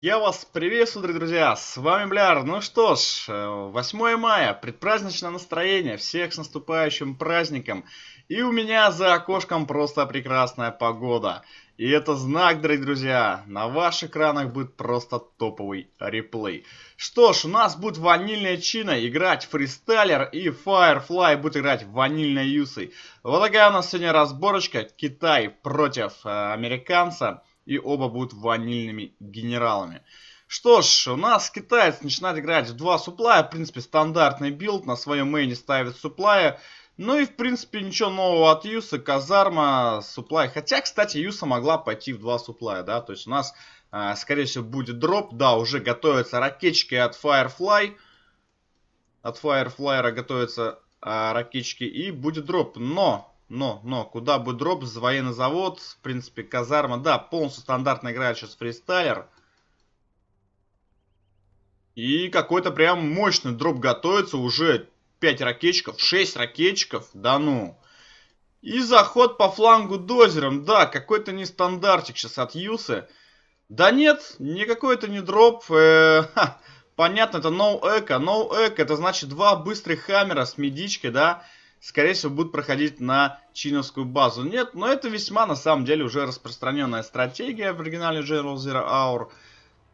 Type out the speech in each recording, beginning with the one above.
Я вас приветствую, дорогие друзья, с вами Бляр. Ну что ж, 8 э, мая, предпраздничное настроение, всех с наступающим праздником. И у меня за окошком просто прекрасная погода. И это знак, дорогие друзья, на ваших экранах будет просто топовый реплей. Что ж, у нас будет ванильная чина играть фристайлер и Firefly будет играть ванильной юсой. Вот такая у нас сегодня разборочка Китай против э, американца и оба будут ванильными генералами. Что ж, у нас китаец начинает играть в два суплая, в принципе стандартный билд, на своем мейне ставит суплая. Ну и в принципе ничего нового от Юса, казарма, суплай. Хотя, кстати, Юса могла пойти в два суплая, да, то есть у нас, э, скорее всего, будет дроп. Да, уже готовятся ракетчики от Firefly. От Firefly готовятся э, ракетчики и будет дроп, но но, но, куда бы дроп, военный завод, в принципе, казарма. Да, полностью стандартно играет сейчас фристайлер. И какой-то прям мощный дроп готовится. Уже 5 ракетчиков, 6 ракетчиков. Да ну. И заход по флангу дозером. Да, какой-то нестандартик сейчас от Юсы. Да нет, никакой это не дроп. Э, ха, понятно, это ноу-эко. Ноу-эко, это значит два быстрых хаммера с медичкой, да. Да скорее всего, будут проходить на чиновскую базу. Нет, но это весьма, на самом деле, уже распространенная стратегия в оригинале General Zero Hour.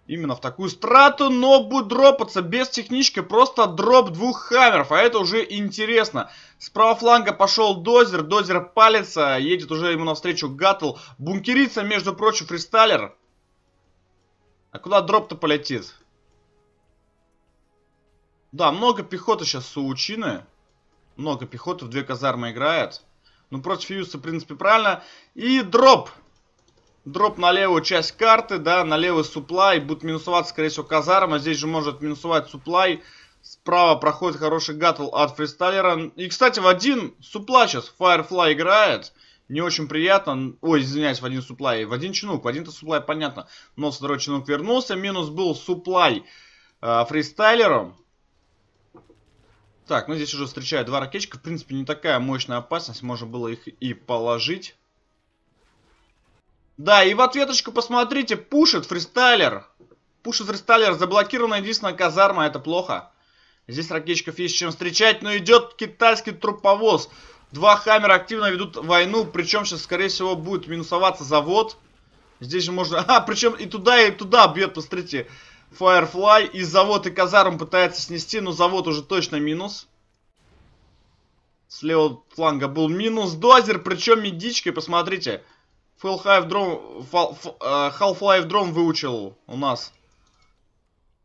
Именно в такую страту, но будет дропаться без технички, просто дроп двух хаммеров, а это уже интересно. С правого фланга пошел Дозер, Дозер палится, едет уже ему навстречу Гаттл. Бункерится, между прочим, фристайлер. А куда дроп-то полетит? Да, много пехоты сейчас Саучины много пехоты, в две казармы играет. Ну, против Юса, в принципе, правильно. И дроп! Дроп на левую часть карты, да, на левый суплай. Будет минусоваться, скорее всего, казарма. Здесь же может минусовать суплай. Справа проходит хороший гатл от фристайлера. И, кстати, в один суплай сейчас Firefly играет. Не очень приятно. Ой, извиняюсь, в один суплай. В один чинук. В один-то суплай, понятно. Но второй чинук вернулся. Минус был суплай э, фристайлером. Так, ну здесь уже встречаю два ракетчика. В принципе, не такая мощная опасность. Можно было их и положить. Да, и в ответочку посмотрите. Пушит фристайлер. Пушит фристайлер. Заблокирована единственная казарма. Это плохо. Здесь ракетчиков есть чем встречать. Но идет китайский труповоз. Два хаммера активно ведут войну. Причем сейчас, скорее всего, будет минусоваться завод. Здесь же можно... А, причем и туда, и туда бьет, Посмотрите. Firefly. И завод и казарм пытается снести, но завод уже точно минус. С левого фланга был минус дозер, причем медичкой, посмотрите. Half-Life э, Drone, выучил у нас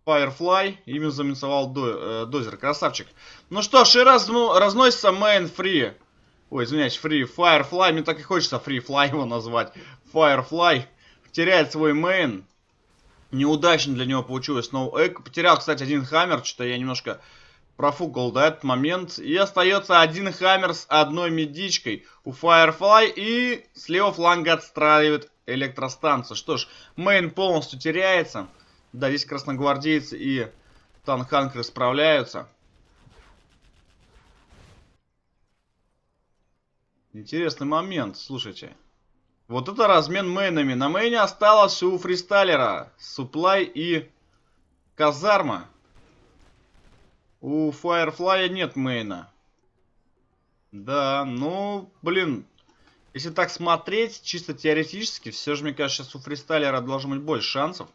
Firefly. Ими заминсовал э, дозер. Красавчик. Ну что ж, и раз, разносится Main Free. Ой, извиняюсь, Free Firefly. Мне так и хочется Free Fly его назвать. Firefly теряет свой мейн. Неудачно для него получилось но Эк Потерял, кстати, один хаммер. Что-то я немножко профукал, да, этот момент. И остается один хаммер с одной медичкой у Firefly. И с левого фланга отстраивает электростанцию. Что ж, мейн полностью теряется. Да, здесь красногвардейцы и танханкеры справляются. Интересный момент, Слушайте. Вот это размен мейнами. На мейне осталось у фристайлера. Суплай и казарма. У Firefly нет мейна. Да, ну, блин. Если так смотреть, чисто теоретически, все же, мне кажется, сейчас у фристайлера должно быть больше шансов.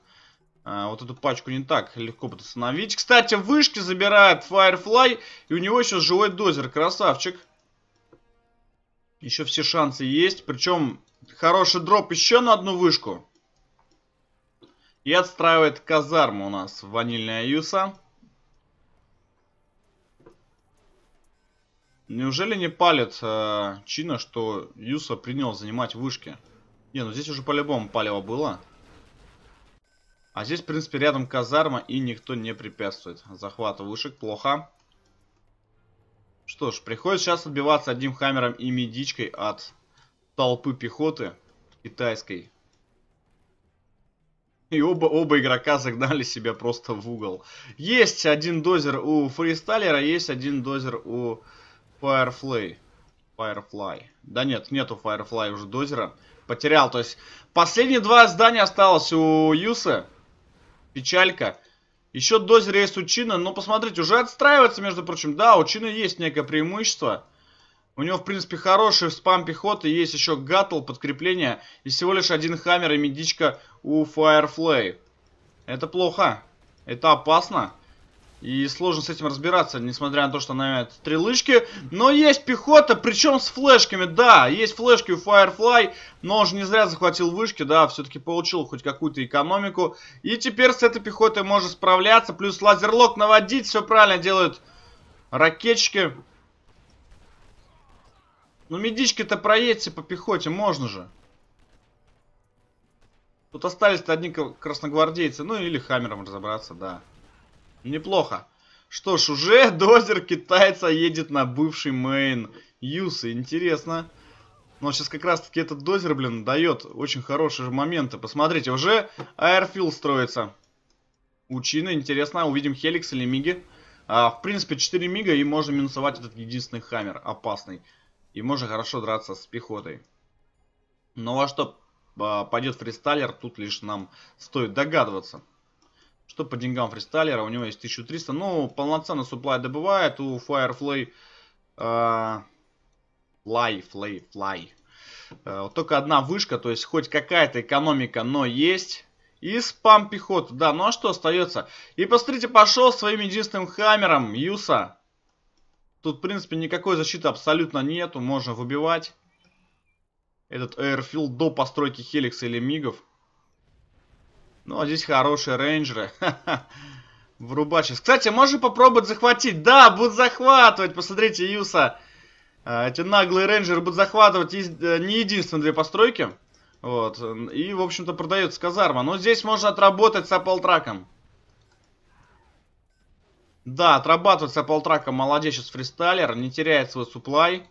А, вот эту пачку не так легко подостановить. Кстати, вышки забирает Firefly, и у него еще живой дозер. Красавчик. Еще все шансы есть. Причем хороший дроп еще на одну вышку. И отстраивает казарму у нас ванильная Юса. Неужели не палит э, Чина, что Юса принял занимать вышки? Не, ну здесь уже по-любому палево было. А здесь, в принципе, рядом казарма и никто не препятствует. Захват вышек плохо. Что ж, приходится сейчас отбиваться одним хаммером и медичкой от толпы пехоты китайской. И оба, оба игрока загнали себя просто в угол. Есть один дозер у фристайлера, есть один дозер у Firefly. Firefly. Да нет, нету Firefly уже дозера. Потерял. То есть последние два здания осталось у Юса. Печалька. Еще дозер есть у Чина, но посмотрите, уже отстраивается, между прочим. Да, у Чина есть некое преимущество. У него, в принципе, хороший спам пехоты, есть еще гаттл, подкрепление, и всего лишь один хаммер и медичка у Firefly. Это плохо, это опасно. И сложно с этим разбираться, несмотря на то, что она имеет стрелышки. Но есть пехота, причем с флешками, да, есть флешки у Firefly, но он же не зря захватил вышки, да, все-таки получил хоть какую-то экономику. И теперь с этой пехотой можно справляться, плюс лазерлок наводить, все правильно делают ракетчики. Ну, медички-то проедьте по пехоте, можно же. Тут остались-то одни красногвардейцы, ну или хаммером разобраться, да. Неплохо. Что ж, уже дозер китайца едет на бывший мейн Юсы. Интересно. Но сейчас как раз таки этот дозер, блин, дает очень хорошие моменты. Посмотрите, уже аэрфилд строится. Учина, интересно, увидим Хеликс или Миги. А, в принципе, 4 мига и можно минусовать этот единственный хаммер, опасный. И можно хорошо драться с пехотой. Но ну, во а что а, пойдет фристайлер, тут лишь нам стоит догадываться. Что по деньгам фристайлера? У него есть 1300. Ну, полноценно суплай добывает. У Firefly... Э, fly, fly, fly. Э, только одна вышка, то есть хоть какая-то экономика, но есть. И спам пехоты. Да, ну а что остается? И посмотрите, пошел своим единственным хаммером Юса. Тут, в принципе, никакой защиты абсолютно нету. Можно выбивать. Этот Airfield до постройки Хеликса или Мигов. Ну, а здесь хорошие рейнджеры. Врубачись. Кстати, можно попробовать захватить. Да, будут захватывать. Посмотрите, Юса. А, эти наглые рейнджеры будут захватывать э, не единственные две постройки. Вот. И, в общем-то, продается казарма. Но здесь можно отработать с аплтраком. Да, отрабатывает полтраком. Молодец молодечец фристайлер. Не теряет свой суплай.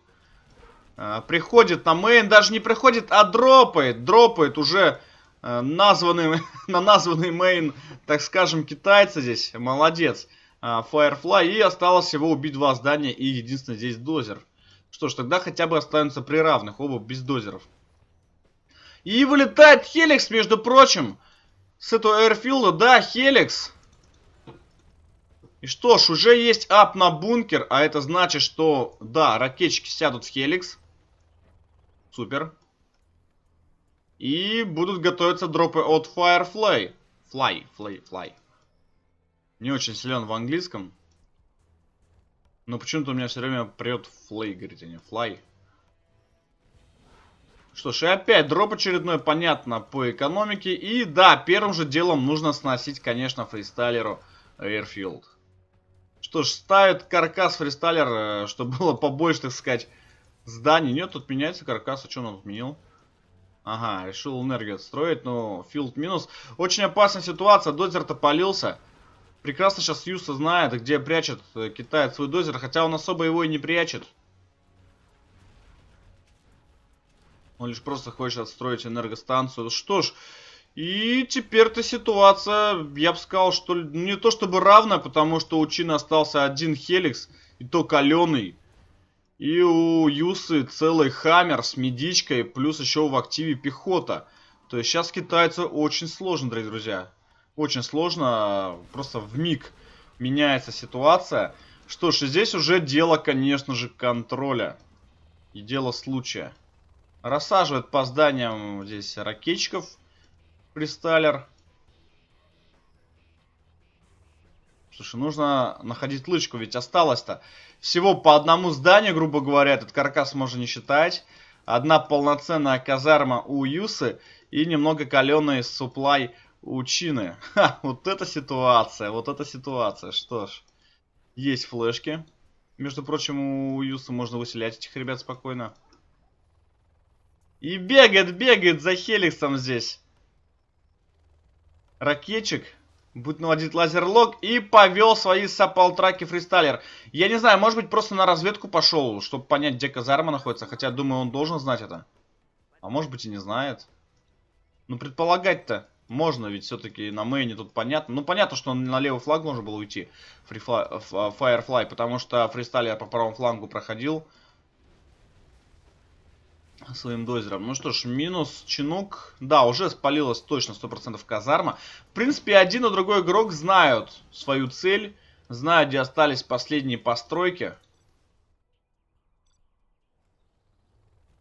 А, приходит на мейн. Даже не приходит, а дропает. Дропает уже Э, названный, на названный мейн, так скажем, китайца здесь. Молодец. Э, Firefly. И осталось всего убить два здания и единственный здесь дозер. Что ж, тогда хотя бы останутся при равных, оба без дозеров. И вылетает Хеликс, между прочим. С этого Эрфилда, да, Хеликс. И что ж, уже есть ап на бункер, а это значит, что, да, ракетчики сядут в Хеликс. Супер. И будут готовиться дропы от Firefly. Fly, fly, fly. Не очень силен в английском. Но почему-то у меня все время прет Flay, говорит, а не Fly. Что ж, и опять дроп очередной, понятно, по экономике. И да, первым же делом нужно сносить, конечно, фристайлеру Airfield. Что ж, ставит каркас фристайлер, э, чтобы было побольше, так сказать, зданий. Нет, тут меняется каркас, а что он отменил? Ага, решил энергию отстроить, но филд минус. Очень опасная ситуация, дозер то полился. Прекрасно сейчас Юса знает, где прячет э, китаец свой дозер, хотя он особо его и не прячет. Он лишь просто хочет отстроить энергостанцию. Что ж, и теперь-то ситуация, я бы сказал, что не то чтобы равная, потому что у Чина остался один Хеликс, и то каленый. И у Юсы целый хаммер с медичкой, плюс еще в активе пехота. То есть сейчас китайцу очень сложно, дорогие друзья. Очень сложно, просто в миг меняется ситуация. Что ж, здесь уже дело, конечно же, контроля. И дело случая. Рассаживает по зданиям здесь ракетчиков. Присталер. Слушай, нужно находить лычку, ведь осталось-то всего по одному зданию, грубо говоря, этот каркас можно не считать. Одна полноценная казарма у Юсы и немного каленый суплай у Чины. Ха, вот эта ситуация, вот эта ситуация. Что ж, есть флешки. Между прочим, у Юса можно выселять этих ребят спокойно. И бегает, бегает за Хеликсом здесь. Ракетчик будет наводить ну, лазерлог и повел свои саполтраки фристайлер. Я не знаю, может быть просто на разведку пошел, чтобы понять, где казарма находится. Хотя, думаю, он должен знать это. А может быть и не знает. Ну, предполагать-то можно, ведь все-таки на мейне тут понятно. Ну, понятно, что на левый флаг нужно было уйти. фрифлай, а, Firefly, потому что фристайлер по правому флангу проходил своим дозером. Ну что ж, минус чинук. Да, уже спалилась точно 100% казарма. В принципе, один и другой игрок знают свою цель. Знают, где остались последние постройки.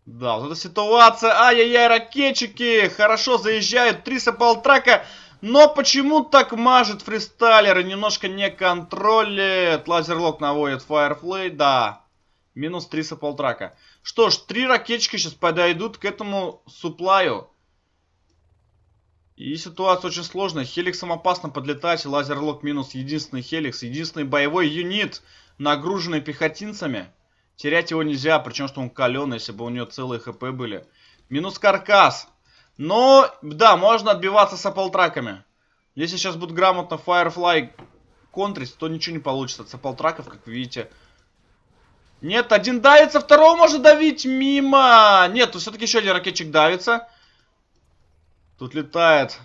Да, вот эта ситуация. Ай-яй-яй, ракетчики. Хорошо заезжают. Три сапалтрака. Но почему так мажет фристайлер и немножко не контролит? Лазерлок наводит фаерфлей. Да, минус три сапалтрака. трака. Что ж, три ракетчика сейчас подойдут к этому суплаю. И ситуация очень сложная. Хеликсом опасно подлетать. Лазерлок минус единственный Хеликс. Единственный боевой юнит, нагруженный пехотинцами. Терять его нельзя, причем что он каленый, если бы у него целые хп были. Минус каркас. Но, да, можно отбиваться с аплтраками. Если сейчас будут грамотно Firefly контрить, то ничего не получится. От саплтраков, как видите, нет, один давится, второго можно давить мимо. Нет, тут все-таки еще один ракетчик давится. Тут летает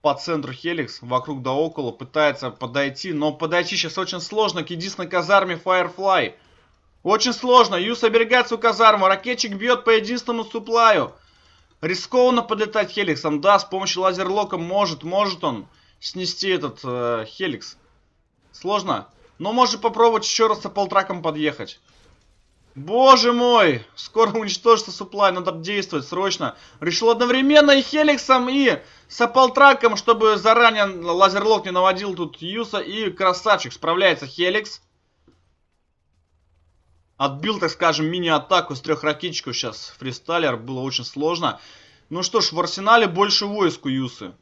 по центру Хеликс, вокруг да около, пытается подойти, но подойти сейчас очень сложно к единственной казарме Firefly. Очень сложно, Юс оберегает свою казарму, ракетчик бьет по единственному суплаю. Рискованно подлетать Хеликсом, да, с помощью лазерлока может, может он снести этот э, Хеликс. Сложно. Но може попробовать еще раз со полтраком подъехать. Боже мой! Скоро уничтожится суплай, надо действовать срочно. Решил одновременно и Хеликсом, и с Аполтраком, чтобы заранее лазерлок не наводил тут Юса. И красавчик, справляется Хеликс. Отбил, так скажем, мини-атаку с трех ракетчиков сейчас. Фристайлер, было очень сложно. Ну что ж, в арсенале больше войск у Юсы.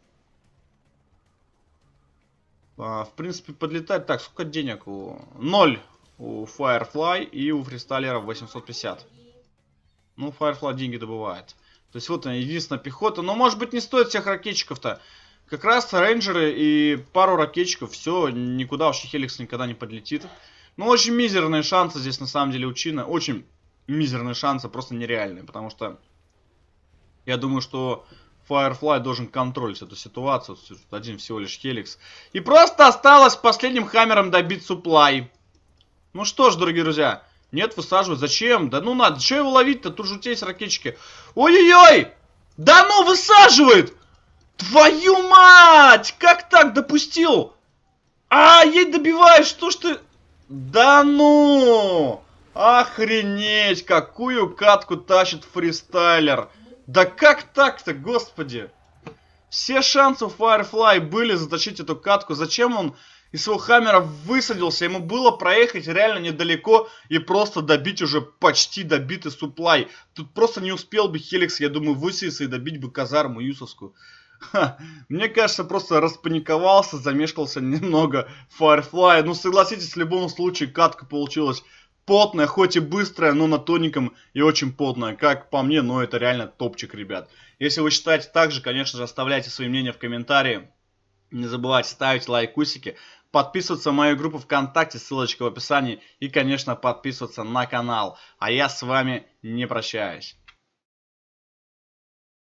А, в принципе, подлетать. Так, сколько денег у... Ноль у Firefly и у Фристайлера 850. Ну, Firefly деньги добывает. То есть вот она, единственная пехота. Но, может быть, не стоит всех ракетчиков-то. Как раз рейнджеры и пару ракетчиков. Все, никуда вообще Хеликс никогда не подлетит. Но ну, очень мизерные шансы здесь, на самом деле, у Чина. Очень мизерные шансы, просто нереальные. Потому что я думаю, что Firefly должен контролить эту ситуацию. Один всего лишь Хеликс. И просто осталось последним хаммером добить суплай. Ну что ж, дорогие друзья. Нет, высаживать. Зачем? Да ну надо. Че его ловить-то? Тут же у тебя есть ракетчики. Ой-ой-ой! Да ну высаживает! Твою мать! Как так допустил? А, ей добиваешь, что ж ты... Да ну! Охренеть, какую катку тащит фристайлер. Да как так-то, господи? Все шансы у Firefly были заточить эту катку. Зачем он из своего хаммера высадился? Ему было проехать реально недалеко и просто добить уже почти добитый суплай. Тут просто не успел бы Хеликс, я думаю, высадиться и добить бы казарму Юсовскую. Ха, мне кажется, просто распаниковался, замешкался немного Firefly. Ну, согласитесь, в любом случае катка получилась Потная, хоть и быстрая, но на тоненьком и очень потная. Как по мне, но это реально топчик, ребят. Если вы считаете так же, конечно же, оставляйте свои мнения в комментарии. Не забывайте ставить лайкусики, подписываться на мою группу ВКонтакте, ссылочка в описании. И, конечно, подписываться на канал. А я с вами не прощаюсь.